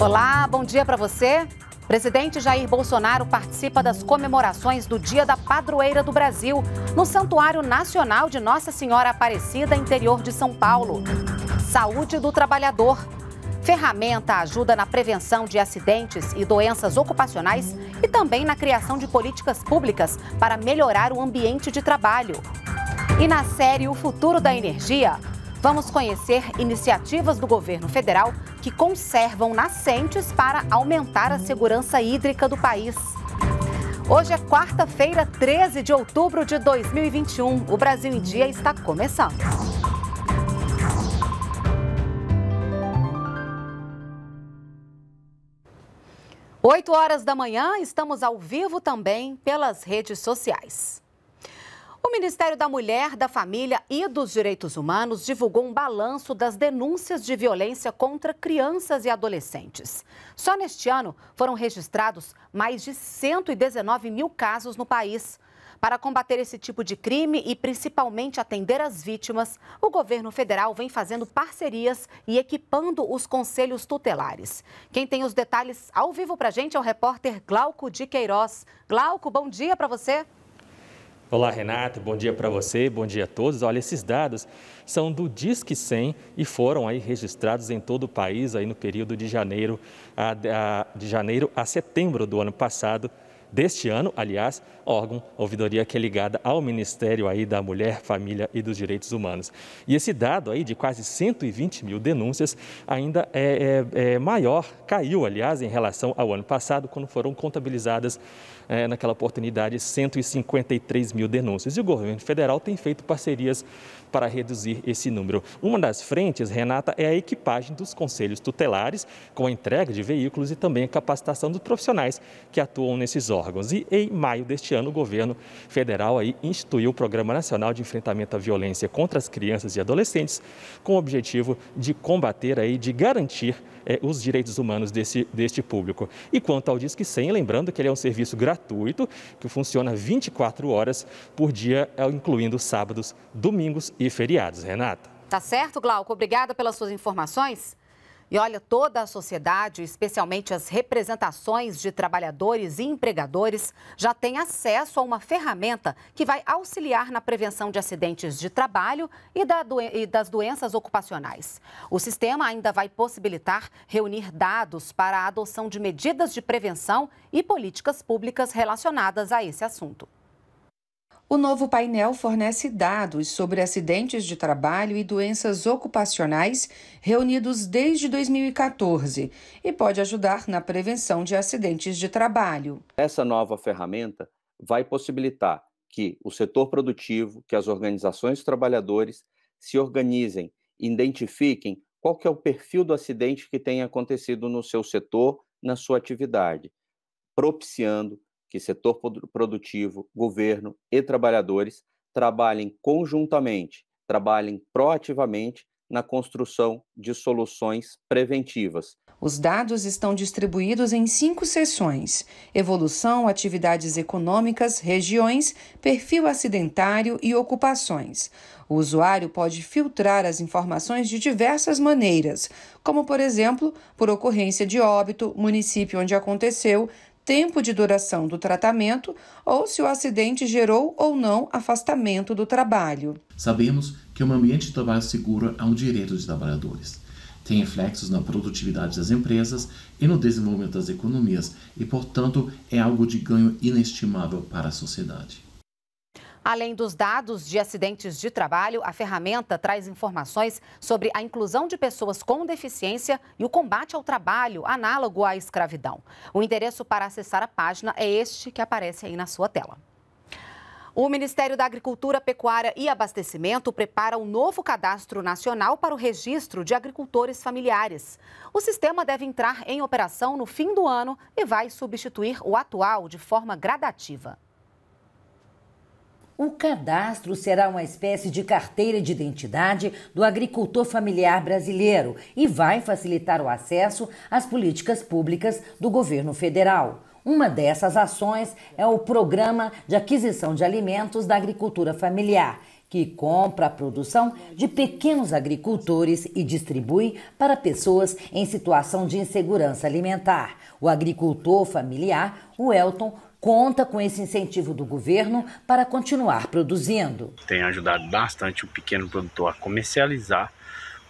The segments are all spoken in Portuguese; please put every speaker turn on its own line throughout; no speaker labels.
Olá, bom dia para você. Presidente Jair Bolsonaro participa das comemorações do Dia da Padroeira do Brasil no Santuário Nacional de Nossa Senhora Aparecida, interior de São Paulo. Saúde do trabalhador. Ferramenta ajuda na prevenção de acidentes e doenças ocupacionais e também na criação de políticas públicas para melhorar o ambiente de trabalho. E na série O Futuro da Energia, Vamos conhecer iniciativas do governo federal que conservam nascentes para aumentar a segurança hídrica do país. Hoje é quarta-feira, 13 de outubro de 2021. O Brasil em Dia está começando. Oito horas da manhã, estamos ao vivo também pelas redes sociais. O Ministério da Mulher, da Família e dos Direitos Humanos divulgou um balanço das denúncias de violência contra crianças e adolescentes. Só neste ano foram registrados mais de 119 mil casos no país. Para combater esse tipo de crime e principalmente atender as vítimas, o governo federal vem fazendo parcerias e equipando os conselhos tutelares. Quem tem os detalhes ao vivo para a gente é o repórter Glauco de Queiroz. Glauco, bom dia para você.
Olá, Renato. Bom dia para você, bom dia a todos. Olha, esses dados são do Disque 100 e foram aí registrados em todo o país aí no período de janeiro a, a de janeiro a setembro do ano passado, deste ano, aliás, órgão, ouvidoria que é ligada ao Ministério aí da Mulher, Família e dos Direitos Humanos. E esse dado aí de quase 120 mil denúncias ainda é, é, é maior, caiu, aliás, em relação ao ano passado, quando foram contabilizadas é, naquela oportunidade 153 mil denúncias. E o governo federal tem feito parcerias para reduzir esse número. Uma das frentes, Renata, é a equipagem dos conselhos tutelares com a entrega de veículos e também a capacitação dos profissionais que atuam nesses órgãos órgãos. E em maio deste ano, o governo federal aí instituiu o Programa Nacional de Enfrentamento à Violência contra as Crianças e Adolescentes, com o objetivo de combater aí, de garantir é, os direitos humanos desse, deste público. E quanto ao Disque 100, lembrando que ele é um serviço gratuito que funciona 24 horas por dia, é, incluindo sábados, domingos e feriados. Renata.
Tá certo, Glauco? Obrigada pelas suas informações. E olha, toda a sociedade, especialmente as representações de trabalhadores e empregadores, já tem acesso a uma ferramenta que vai auxiliar na prevenção de acidentes de trabalho e, da e das doenças ocupacionais. O sistema ainda vai possibilitar reunir dados para a adoção de medidas de prevenção e políticas públicas relacionadas a esse assunto. O novo painel fornece dados sobre acidentes de trabalho e doenças ocupacionais reunidos desde 2014 e pode ajudar na prevenção de acidentes de trabalho. Essa
nova ferramenta vai possibilitar que o setor produtivo, que as organizações trabalhadoras, trabalhadores se organizem, identifiquem qual que é o perfil do acidente que tem acontecido no seu setor, na sua atividade, propiciando que setor produtivo, governo e trabalhadores trabalhem conjuntamente, trabalhem proativamente na construção de soluções preventivas.
Os dados estão distribuídos em cinco seções: evolução, atividades econômicas, regiões, perfil acidentário e ocupações. O usuário pode filtrar as informações de diversas maneiras, como, por exemplo, por ocorrência de óbito, município onde aconteceu, tempo de duração do tratamento ou se o acidente gerou ou não afastamento do trabalho.
Sabemos que um ambiente de trabalho seguro é um direito dos trabalhadores. Tem reflexos na produtividade das empresas e no desenvolvimento das economias e, portanto, é algo de ganho inestimável para a sociedade.
Além dos dados de acidentes de trabalho, a ferramenta traz informações sobre a inclusão de pessoas com deficiência e o combate ao trabalho análogo à escravidão. O endereço para acessar a página é este que aparece aí na sua tela. O Ministério da Agricultura, Pecuária e Abastecimento prepara um novo cadastro nacional para o registro de agricultores familiares. O sistema deve entrar em operação no fim do ano e vai substituir o atual de forma
gradativa. O cadastro será uma espécie de carteira de identidade do agricultor familiar brasileiro e vai facilitar o acesso às políticas públicas do governo federal. Uma dessas ações é o Programa de Aquisição de Alimentos da Agricultura Familiar, que compra a produção de pequenos agricultores e distribui para pessoas em situação de insegurança alimentar. O agricultor familiar, o Elton, conta com esse incentivo do governo para continuar produzindo.
Tem ajudado bastante o pequeno produtor a comercializar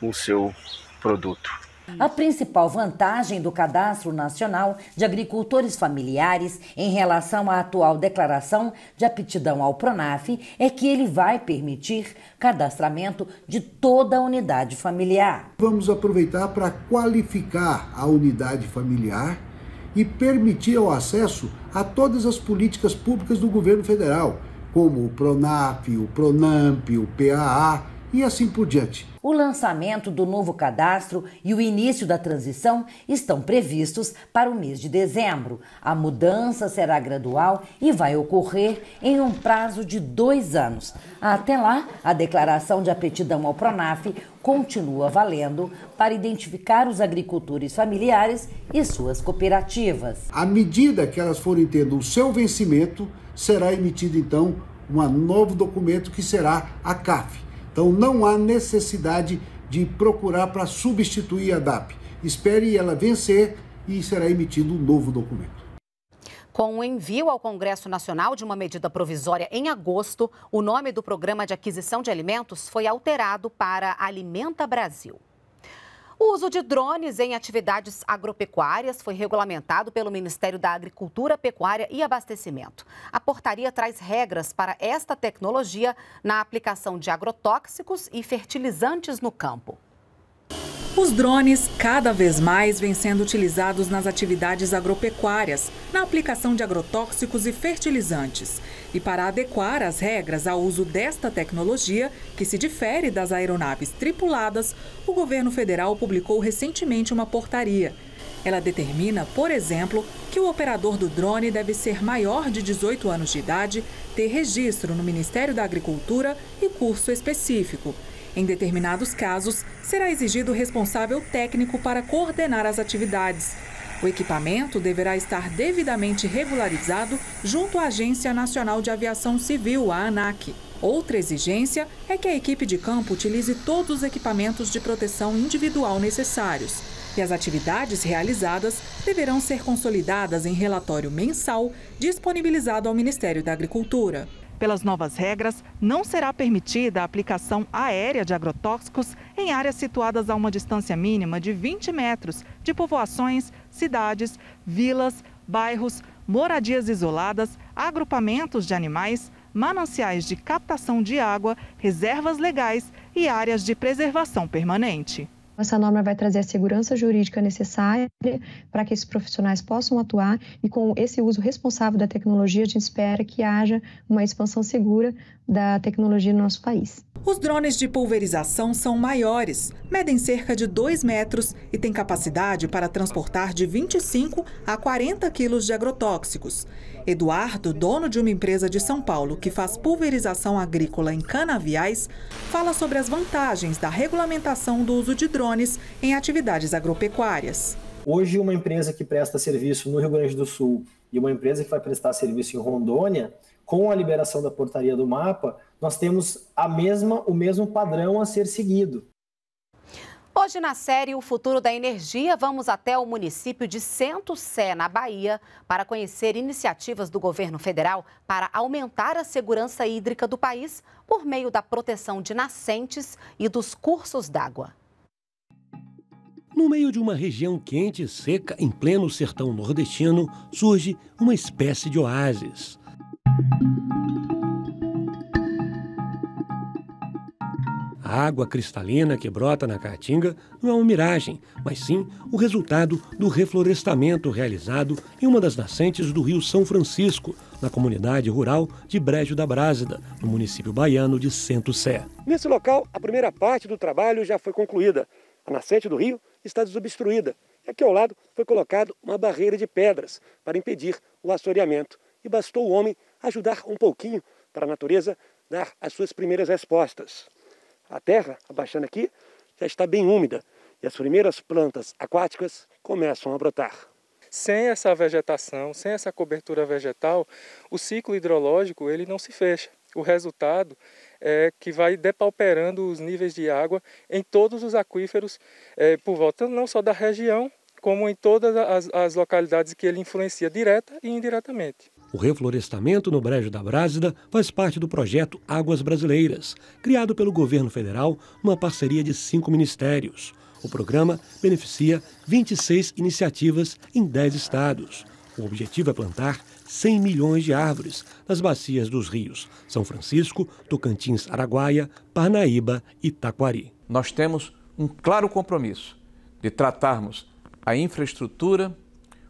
o seu produto.
A principal vantagem do Cadastro Nacional de Agricultores Familiares em relação à atual declaração de aptidão ao PRONAF é que ele vai permitir cadastramento de toda a unidade familiar. Vamos aproveitar para
qualificar a unidade familiar e permitia o acesso a todas as políticas públicas do governo federal, como o PRONAF, o PRONAMP, o PAA e assim por diante.
O lançamento do novo cadastro e o início da transição estão previstos para o mês de dezembro. A mudança será gradual e vai ocorrer em um prazo de dois anos. Até lá, a declaração de apetidão ao PRONAF continua valendo para identificar os agricultores familiares e suas cooperativas.
À medida que elas forem tendo o seu vencimento, será emitido então um novo documento que será a CAF então não há necessidade de procurar para substituir a DAP. Espere ela vencer e será emitido um novo documento.
Com o envio ao Congresso Nacional de uma medida provisória em agosto, o nome do programa de aquisição de alimentos foi alterado para Alimenta Brasil. O uso de drones em atividades agropecuárias foi regulamentado pelo Ministério da Agricultura, Pecuária e Abastecimento. A portaria traz regras para esta tecnologia na aplicação de agrotóxicos e fertilizantes no campo.
Os drones, cada vez mais, vêm sendo utilizados nas atividades agropecuárias, na aplicação de agrotóxicos e fertilizantes. E para adequar as regras ao uso desta tecnologia, que se difere das aeronaves tripuladas, o governo federal publicou recentemente uma portaria. Ela determina, por exemplo, que o operador do drone deve ser maior de 18 anos de idade, ter registro no Ministério da Agricultura e curso específico. Em determinados casos, será exigido responsável técnico para coordenar as atividades. O equipamento deverá estar devidamente regularizado junto à Agência Nacional de Aviação Civil, a ANAC. Outra exigência é que a equipe de campo utilize todos os equipamentos de proteção individual necessários. E as atividades realizadas deverão ser consolidadas em relatório mensal disponibilizado ao Ministério da Agricultura. Pelas novas regras, não será permitida a aplicação aérea de agrotóxicos em áreas situadas a uma distância mínima de 20 metros de povoações, cidades, vilas, bairros, moradias isoladas, agrupamentos de animais, mananciais de captação de água, reservas legais e áreas de preservação permanente.
Então, essa norma vai trazer a segurança jurídica necessária para que esses profissionais possam atuar e com esse uso responsável da tecnologia, a gente espera que haja uma expansão segura da tecnologia no nosso país.
Os drones de pulverização são maiores, medem cerca de 2 metros e têm capacidade para transportar de 25 a 40 quilos de agrotóxicos. Eduardo, dono de uma empresa de São Paulo que faz pulverização agrícola em canaviais, fala sobre as vantagens da regulamentação do uso de drones em atividades agropecuárias.
Hoje, uma empresa que presta serviço no Rio Grande do Sul e uma empresa que vai prestar serviço em Rondônia, com a liberação da portaria do mapa, nós temos a mesma, o mesmo padrão a ser seguido.
Hoje, na série O Futuro da Energia, vamos até o município de Santo Sé, na Bahia, para conhecer iniciativas do governo federal para aumentar a segurança hídrica do país por meio da proteção de nascentes e dos cursos d'água.
No meio de uma região quente e seca, em pleno sertão nordestino, surge uma espécie de oásis. A água cristalina que brota na Caatinga não é uma miragem, mas sim o resultado do reflorestamento realizado em uma das nascentes do Rio São Francisco, na comunidade rural de Brejo da Brásida, no município baiano de Sento Sé. Nesse local, a primeira parte do trabalho já foi concluída. A nascente do rio está desobstruída. Aqui ao lado foi colocado uma barreira de pedras para impedir o assoreamento. E bastou o homem ajudar um pouquinho para a natureza dar as suas primeiras respostas. A terra, abaixando aqui, já está bem úmida e as primeiras plantas
aquáticas começam a brotar. Sem essa vegetação, sem essa cobertura vegetal, o ciclo hidrológico ele não se fecha. O resultado é que vai depauperando os níveis de água em todos os aquíferos é, por volta não só da região, como em todas as, as localidades que ele influencia direta e indiretamente.
O reflorestamento no Brejo da Brásida faz parte do projeto Águas Brasileiras, criado pelo governo federal numa parceria de cinco ministérios. O programa beneficia 26 iniciativas em 10 estados. O objetivo é plantar 100 milhões de árvores nas bacias dos rios São Francisco, Tocantins, Araguaia, Parnaíba e Taquari. Nós temos um claro compromisso de tratarmos a infraestrutura,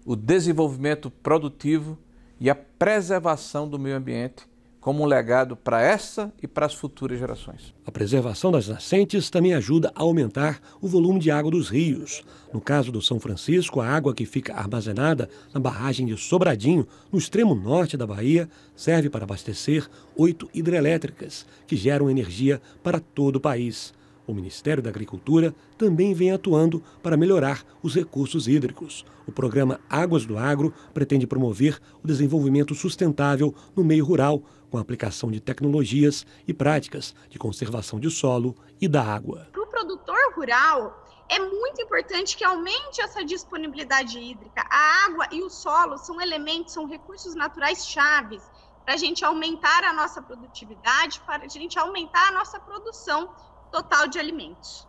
o desenvolvimento produtivo e a
preservação do meio ambiente como um legado para essa e para as futuras gerações.
A preservação das nascentes também ajuda a aumentar o volume de água dos rios. No caso do São Francisco, a água que fica armazenada na barragem de Sobradinho, no extremo norte da Bahia, serve para abastecer oito hidrelétricas, que geram energia para todo o país. O Ministério da Agricultura também vem atuando para melhorar os recursos hídricos. O programa Águas do Agro pretende promover o desenvolvimento sustentável no meio rural, com a aplicação de tecnologias e práticas de conservação de solo e da água. Para
o produtor rural, é muito importante que aumente essa disponibilidade hídrica. A água e o solo são elementos, são recursos naturais chaves para a gente aumentar a nossa produtividade, para a gente aumentar a nossa produção total de alimentos.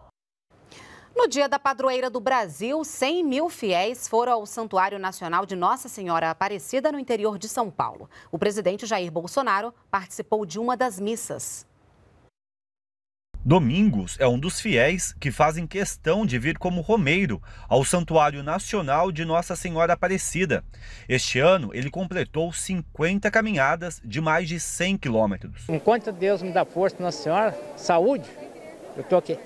No dia da padroeira do Brasil, 100 mil fiéis foram ao Santuário Nacional de Nossa Senhora Aparecida no interior de São Paulo. O presidente Jair Bolsonaro participou de uma das missas.
Domingos é um dos fiéis que fazem questão de vir como romeiro ao Santuário Nacional de Nossa Senhora Aparecida. Este ano, ele completou 50 caminhadas de mais de 100 quilômetros.
Enquanto Deus me dá força, Nossa Senhora, saúde, eu estou aqui.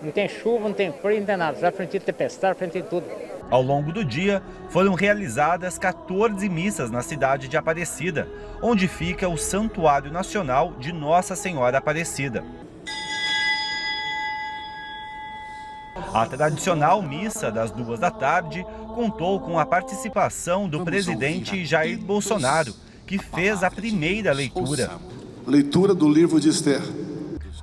Não tem chuva, não tem frio, não tem nada. Já frente tempestade, frente tudo.
Ao longo do dia, foram realizadas 14 missas na cidade de Aparecida, onde fica o Santuário Nacional de Nossa Senhora Aparecida. A tradicional missa das duas da tarde contou com a participação do presidente Jair Bolsonaro, que fez a primeira leitura. Leitura do livro de Esther.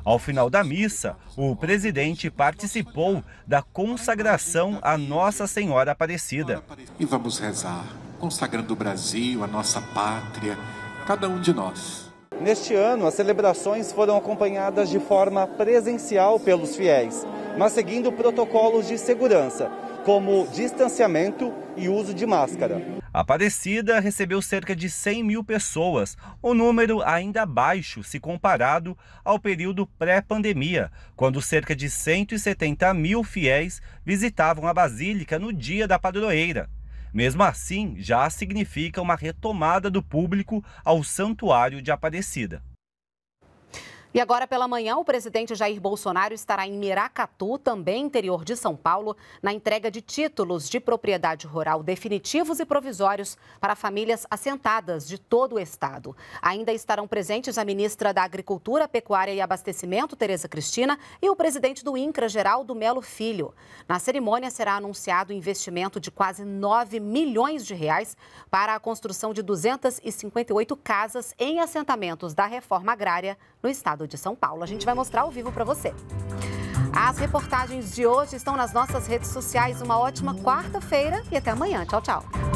Ao final da missa, o presidente participou da consagração à Nossa Senhora Aparecida. E vamos rezar, consagrando o Brasil, a nossa pátria, cada um de nós. Neste ano, as celebrações foram acompanhadas de forma presencial pelos fiéis, mas seguindo protocolos de segurança como distanciamento e uso de máscara. A Aparecida recebeu cerca de 100 mil pessoas, um número ainda baixo se comparado ao período pré-pandemia, quando cerca de 170 mil fiéis visitavam a Basílica no dia da padroeira. Mesmo assim, já significa uma retomada do público ao Santuário de Aparecida.
E agora pela manhã, o presidente Jair Bolsonaro estará em Miracatu, também interior de São Paulo, na entrega de títulos de propriedade rural definitivos e provisórios para famílias assentadas de todo o estado. Ainda estarão presentes a ministra da Agricultura, Pecuária e Abastecimento, Tereza Cristina, e o presidente do INCRA, Geraldo Melo Filho. Na cerimônia será anunciado o investimento de quase 9 milhões de reais para a construção de 258 casas em assentamentos da reforma agrária no estado estado de São Paulo. A gente vai mostrar ao vivo para você. As reportagens de hoje estão nas nossas redes sociais. Uma ótima quarta-feira e até amanhã. Tchau, tchau.